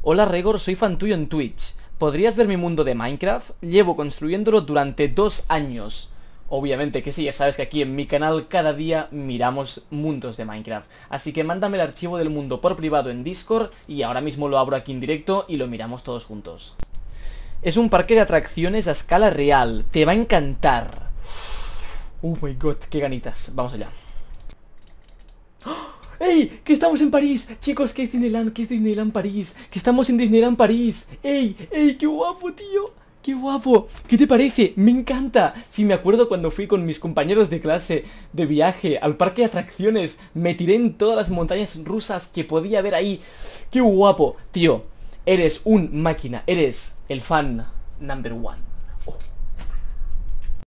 Hola Regor, soy fan tuyo en Twitch. ¿Podrías ver mi mundo de Minecraft? Llevo construyéndolo durante dos años. Obviamente que sí, ya sabes que aquí en mi canal cada día miramos mundos de Minecraft. Así que mándame el archivo del mundo por privado en Discord y ahora mismo lo abro aquí en directo y lo miramos todos juntos. Es un parque de atracciones a escala real. Te va a encantar. Oh my god, qué ganitas. Vamos allá. ¡Que estamos en París! Chicos, que es Disneyland, que es Disneyland París Que estamos en Disneyland París ¡Ey! ¡Ey! ¡Qué guapo, tío! ¡Qué guapo! ¿Qué te parece? ¡Me encanta! si me acuerdo cuando fui con mis compañeros de clase de viaje al parque de atracciones Me tiré en todas las montañas rusas que podía ver ahí ¡Qué guapo! Tío, eres un máquina, eres el fan number one